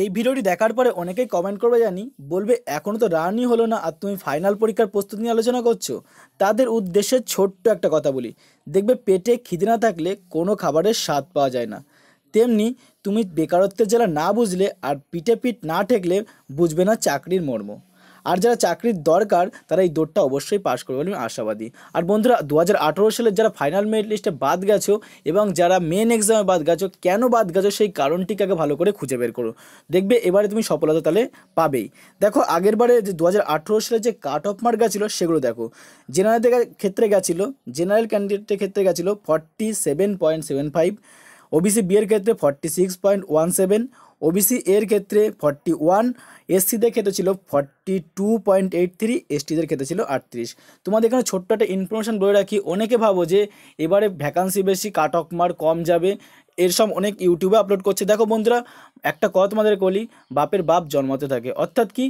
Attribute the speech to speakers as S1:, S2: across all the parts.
S1: এই ভিডিওটি দেখার পরে অনেকেই কমেন্ট করবে জানি বলবে এখনও তো রানই হলো না আর তুমি ফাইনাল পরীক্ষার প্রস্তুতি নিয়ে আলোচনা করছো তাদের উদ্দেশ্যে ছোট্ট একটা কথা বলি দেখবে পেটে খিদে না থাকলে কোনো খাবারের স্বাদ পাওয়া যায় না তেমনি তুমি বেকারত্বের জেলা না বুঝলে আর পিঠে পিঠ না ঠেকলে বুঝবে না চাকরির মর্ম আর যারা চাকরির দরকার তারা এই দৌড়টা অবশ্যই পাশ করবে বলে আমি আশাবাদী আর বন্ধুরা দু সালের যারা ফাইনাল মেরিট লিস্টে বাদ গেছো এবং যারা মেন এক্সামে বাদ গেছো কেন বাদ গেছো সেই কারণটিকে আগে ভালো করে খুঁজে বের করো দেখবে এবারে তুমি সফলতা তাহলে পাবেই দেখো আগের বারে যে দু সালে যে কাট অফ মার্ক গেছিলো সেগুলো দেখো জেনারেলদের ক্ষেত্রে গেছিলো জেনারেল ক্যান্ডিডেটের ক্ষেত্রে গেছিলো forty seven point seven five OBC বিয়ের ক্ষেত্রে forty six point one seven OBC এর ক্ষেত্রে ফর্টি ওয়ান এসসিদের ক্ষেত্রে ছিল forty two point eight three এসটিদের ক্ষেত্রে ছিল আটত্রিশ তোমাদের এখানে ছোট্ট একটা ইনফরমেশান বলে রাখি অনেকে ভাবো যে এবারে ভ্যাকান্সি বেশি কাট অফ মার্ক কম যাবে এরসব অনেক ইউটিউবে আপলোড করছে দেখো বন্ধুরা একটা কথা তোমাদের বলি বাপের বাপ জন্মাতে থাকে অর্থাৎ কি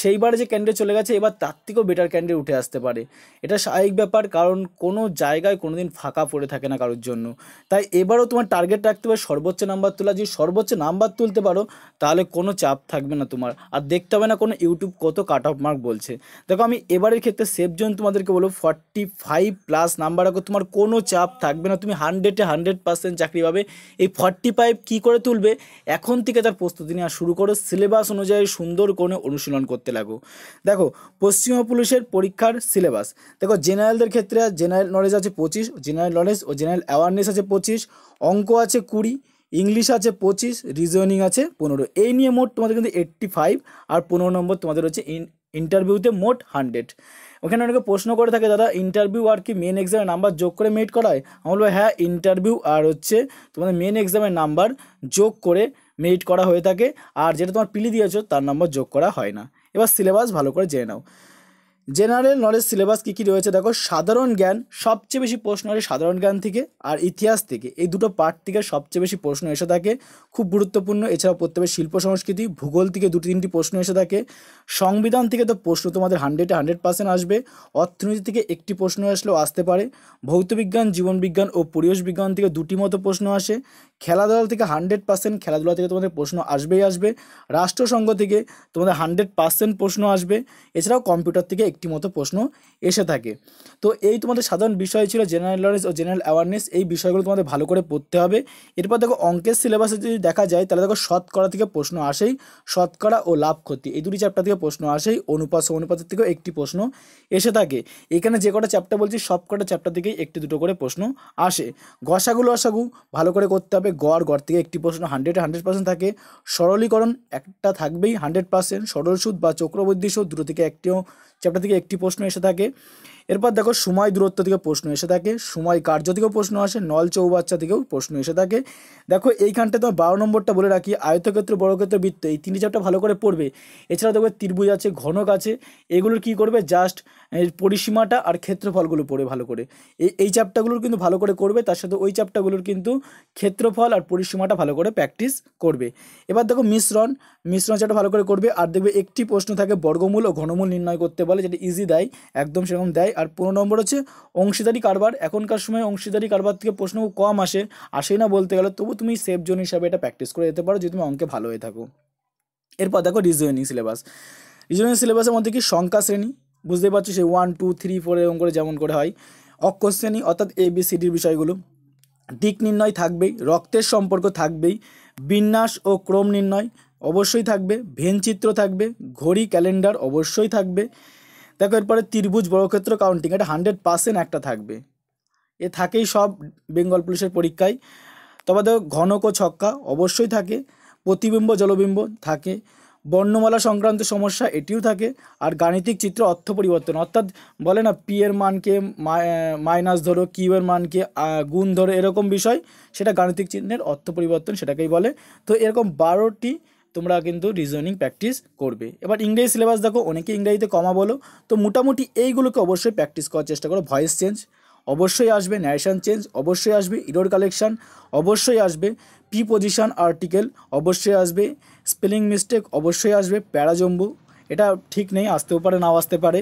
S1: সেইবার যে ক্যান্ডিডেট চলে গেছে এবার তার থেকেও বেটার ক্যান্ডিডেট উঠে আসতে পারে এটা স্বাভাবিক ব্যাপার কারণ কোনো জায়গায় কোনো দিন ফাঁকা পড়ে থাকে না কারোর জন্য তাই এবারও তোমার টার্গেট রাখতে পারে সর্বোচ্চ নাম্বার তোলা যদি সর্বোচ্চ নাম্বার তুলতে পারো তাহলে কোনো চাপ থাকবে না তোমার আর দেখতে হবে না কোনো ইউটিউব কত কাট অফ মার্ক বলছে দেখো আমি এবারের ক্ষেত্রে সেফ জোন তোমাদেরকে বলবো ফর্টি ফাইভ প্লাস নাম্বার রাখো তোমার কোনো চাপ থাকবে না তুমি হান্ড্রেডে হান্ড্রেড পার্সেন্ট চাকরি পাবে এই ফর্টি ফাইভ কী করে তুলবে এখন এখন থেকে তার প্রস্তুতি নেওয়া শুরু করো সিলেবাস অনুযায়ী সুন্দর করে অনুশীলন করতে লাগো দেখো পশ্চিমা পুলিশের পরীক্ষার সিলেবাস দেখো জেনারেলদের ক্ষেত্রে জেনারেল নলেজ আছে পঁচিশ জেনারেল নলেজ ও জেনারেল অ্যাওয়ারনেস আছে পঁচিশ অঙ্ক আছে কুড়ি ইংলিশ আছে পঁচিশ রিজনিং আছে পনেরো এই নিয়ে মোট তোমাদের কিন্তু এইট্টি ফাইভ আর পনেরো নম্বর তোমাদের হচ্ছে ইন্টারভিউতে মোট হান্ড্রেড ওখানে অনেকে প্রশ্ন করে থাকে দাদা ইন্টারভিউ আর কি মেন এক্সামের নাম্বার যোগ করে মেট করায় আমি বলবো হ্যাঁ ইন্টারভিউ আর হচ্ছে তোমাদের মেন এক্সামের নাম্বার যোগ করে মেরিট করা হয়ে থাকে আর যেটা তোমার পিলি দিয়েছো তার নম্বর যোগ করা হয় না এবার সিলেবাস ভালো করে জেনে নাও জেনারেল নলেজ সিলেবাস কী কী রয়েছে দেখো সাধারণ জ্ঞান সবচেয়ে বেশি প্রশ্ন আসে সাধারণ জ্ঞান থেকে আর ইতিহাস থেকে এই দুটো পার্ট থেকে সবচেয়ে বেশি প্রশ্ন এসে থাকে খুব গুরুত্বপূর্ণ এছাড়া প্রত্যেকের শিল্প সংস্কৃতি ভূগোল থেকে দুটি তিনটি প্রশ্ন এসে থাকে সংবিধান থেকে তো প্রশ্ন তোমাদের হান্ড্রেডে হান্ড্রেড পার্সেন্ট আসবে অর্থনীতি থেকে একটি প্রশ্ন আসলেও আসতে পারে ভৌতবিজ্ঞান জীবনবিজ্ঞান ও পরিবেশ বিজ্ঞান থেকে দুটি মতো প্রশ্ন আসে খেলাধুলা থেকে হান্ড্রেড পার্সেন্ট খেলাধুলা থেকে তোমাদের প্রশ্ন আসবেই আসবে রাষ্ট্রসংঘ থেকে তোমাদের হান্ড্রেড পার্সেন্ট প্রশ্ন আসবে এছাড়াও কম্পিউটার থেকে একটি মতো প্রশ্ন এসে থাকে তো এই তোমাদের সাধারণ বিষয় ছিল জেনারেল নলেজ ও জেনারেল অ্যাওয়ারনেস এই বিষয়গুলো তোমাদের ভালো করে পড়তে হবে এরপর দেখো অঙ্কের সিলেবাসে যদি দেখা যায় তাহলে দেখো শতকরা থেকে প্রশ্ন আসেই শতকরা ও লাভ ক্ষতি এই দুটি চ্যাপ্টার থেকে প্রশ্ন আসেই অনুপাত অনুপাতের থেকেও একটি প্রশ্ন এসে থাকে এখানে যে কটা চ্যাপ্টার বলছি সব কটা চ্যাপ্টার থেকেই একটি দুটো করে প্রশ্ন আসে গসাগুলো অসাগু ভালো করে করতে হবে গড় গড় থেকে একটি প্রশ্ন হান্ড্রেড হান্ড্রেড পার্সেন্ট থাকে সরলীকরণ একটা থাকবেই হান্ড্রেড পার্সেন্ট সরল সুদ বা চক্রবৃদ্ধি সুদ দুটো থেকে একটিও চ্যাপ্টার থেকে একটি প্রশ্ন এসে থাকে এরপর দেখো সময় দূরত্ব থেকে প্রশ্ন এসে থাকে সময় কার্য থেকেও প্রশ্ন আসে নল চৌবাচ্চা থেকেও প্রশ্ন এসে থাকে দেখো এইখানটা তোমার বারো নম্বরটা বলে রাখি আয়তক্ষেত্র বড়ক্ষেত্র বৃত্ত এই তিনটি চারটা ভালো করে পড়বে এছাড়া দেখবে ত্রিভুজ আছে ঘনক আছে এগুলোর কি করবে জাস্ট পরিসীমাটা আর ক্ষেত্রফলগুলো পড়ে ভালো করে এই এই চ্যাপ্টারগুলোর কিন্তু ভালো করে করবে তার সাথে ওই চ্যাপ্টারগুলোর কিন্তু ক্ষেত্রফল আর পরিসীমাটা ভালো করে প্র্যাকটিস করবে এবার দেখো মিশ্রণ মিশ্রণ চাপটা ভালো করে করবে আর দেখবে একটি প্রশ্ন থাকে বর্গমূল ও ঘনমূল নির্ণয় করতে বলে যেটা ইজি দেয় একদম সেরকম দেয় আর পনেরো নম্বর হচ্ছে অংশীদারি কারবার এখনকার সময় অংশীদারি কারবার থেকে প্রশ্ন কম আসে আসেই না বলতে গেলে তবু তুমি সেফ জোন হিসাবে এটা প্র্যাকটিস করে যেতে পারো যদি তুমি অঙ্কে ভালো হয়ে থাকো এরপর দেখো রিজনিং সিলেবাস রিজনিং সিলেবাসের মধ্যে কি সংখ্যা শ্রেণী বুঝতেই পারছো সেই ওয়ান টু থ্রি ফোর এরকম করে যেমন করে হয় অক্ষর শ্রেণী অর্থাৎ এ বি সিডির বিষয়গুলো দিক নির্ণয় থাকবেই রক্তের সম্পর্ক থাকবেই বিন্যাস ও ক্রম নির্ণয় অবশ্যই থাকবে ভেনচিত্র থাকবে ঘড়ি ক্যালেন্ডার অবশ্যই থাকবে দেখো এরপরে ত্রিভুজ বড়ক্ষেত্র কাউন্টিং এটা হান্ড্রেড পার্সেন্ট একটা থাকবে এ থাকেই সব বেঙ্গল পুলিশের পরীক্ষায় তবে দেখো ঘনক ও ছক্কা অবশ্যই থাকে প্রতিবিম্ব জলবিম্ব থাকে বর্ণমালা সংক্রান্ত সমস্যা এটিও থাকে আর গাণিতিক চিত্র অর্থ পরিবর্তন অর্থাৎ বলে না পি এর মানকে মাইনাস ধরো কিউ এর মানকে গুণ ধরো এরকম বিষয় সেটা গাণিতিক চিহ্নের অর্থ পরিবর্তন সেটাকেই বলে তো এরকম বারোটি তোমরা কিন্তু রিজনিং প্র্যাকটিস করবে এবার ইংরেজি সিলেবাস দেখো অনেকে ইংরেজিতে কমা বলো তো মোটামুটি এইগুলোকে অবশ্যই প্র্যাকটিস করার চেষ্টা করো ভয়েস চেঞ্জ অবশ্যই আসবে ন্যাশন চেঞ্জ অবশ্যই আসবে ইরোর কালেকশান অবশ্যই আসবে পি পজিশান আর্টিকেল অবশ্যই আসবে স্পেলিং মিস্টেক অবশ্যই আসবে প্যারাজম্বু এটা ঠিক নেই আসতেও পারে নাও আসতে পারে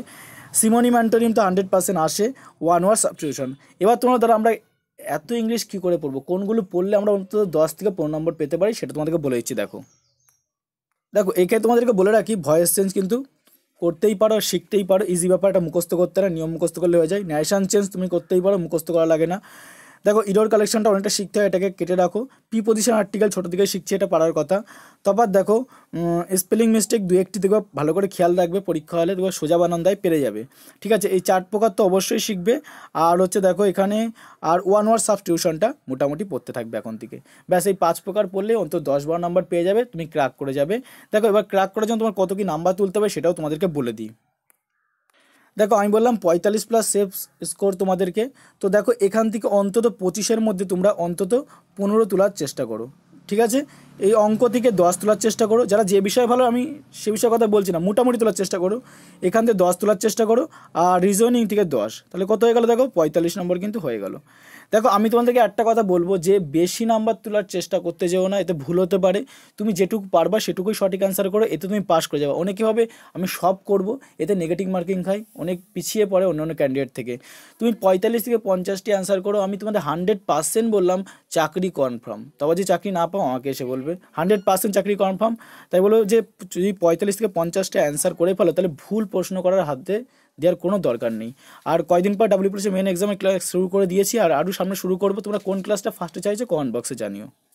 S1: সিমনি অ্যান্টোনিম তো হান্ড্রেড পার্সেন্ট আসে ওয়ান ওয়ার সাবস্টিটিউশন এবার তোমরা দ্বারা আমরা এত ইংলিশ কী করে পড়বো কোনগুলো পড়লে আমরা অন্তত দশ থেকে পনেরো নম্বর পেতে পারি সেটা তোমাদেরকে বলে দিচ্ছি দেখো দেখো একে তোমাদেরকে বলে রাখি ভয়েস চেঞ্জ কিন্তু করতেই পারো শিখতেই পারো ইজি ব্যাপারটা মুখস্থ করতে না নিয়ম মুখস্থ করলে হয়ে যায় ন্যাশন চেঞ্জ তুমি করতেই পারো মুখস্থ করা লাগে না দেখো ইরোর কালেকশনটা অনেকটা শিখতে হয় এটাকে কেটে রাখো পি পজিশন আর্টিকেল ছোটো থেকে শিখছি এটা পারার কথা তারপর দেখো স্পেলিং মিস্টেক দু একটি দেখো ভালো করে খেয়াল রাখবে পরীক্ষা হলে দেখো সোজা বানান দেয় পেরে যাবে ঠিক আছে এই চার্ট প্রকার তো অবশ্যই শিখবে আর হচ্ছে দেখো এখানে আর ওয়ান ওয়ার টিউশনটা মোটামুটি পড়তে থাকবে এখন থেকে ব্যাস এই পাঁচ প্রকার পড়লে অন্তত দশ বারো নাম্বার পেয়ে যাবে তুমি ক্র্যাক করে যাবে দেখো এবার ক্র্যাক করার জন্য তোমার কত কী নাম্বার তুলতে হবে সেটাও তোমাদেরকে বলে দিই দেখো আমি বললাম পঁয়তাল্লিশ প্লাস সেফ স্কোর তোমাদেরকে তো দেখো এখান থেকে অন্তত পঁচিশের মধ্যে তোমরা অন্তত পনেরো তোলার চেষ্টা করো ঠিক আছে এই অঙ্ক থেকে দশ তোলার চেষ্টা করো যারা যে বিষয়ে ভালো আমি সে বিষয়ে কথা বলছি না মোটামুটি তোলার চেষ্টা করো এখান থেকে দশ তোলার চেষ্টা করো আর রিজনিং থেকে দশ তাহলে কত হয়ে গেলো দেখো পঁয়তাল্লিশ নম্বর কিন্তু হয়ে গেল দেখো আমি তোমাদেরকে একটা কথা বলবো যে বেশি নাম্বার তোলার চেষ্টা করতে যেও না এতে ভুল হতে পারে তুমি যেটুকু পারবা সেটুকুই সঠিক অ্যান্সার করো এতে তুমি পাস করে যাবে অনেকে হবে আমি সব করব এতে নেগেটিভ মার্কিং খাই অনেক পিছিয়ে পড়ে অন্য অন্য ক্যান্ডিডেট থেকে তুমি পঁয়তাল্লিশ থেকে পঞ্চাশটি অ্যান্সার করো আমি তোমাদের হান্ড্রেড পার্সেন্ট বললাম চাকরি কনফার্ম তবে যে চাকরি না কনফার্ম আমাকে এসে বলবে হান্ড্রেড পার্সেন্ট চাকরি কনফার্ম তাই বলবো যে যদি পঁয়তাল্লিশ থেকে পঞ্চাশটা অ্যান্সার করে ফেলো তাহলে ভুল প্রশ্ন করার হাতে দেওয়ার কোনো দরকার নেই আর কয়দিন পর ডাব্লিউপিসি মেন এক্সামে ক্লাস শুরু করে দিয়েছি আর আরও সামনে শুরু করবো তোমরা কোন ক্লাসটা ফার্স্টে চাইছো কমেন্ট বক্সে জানিও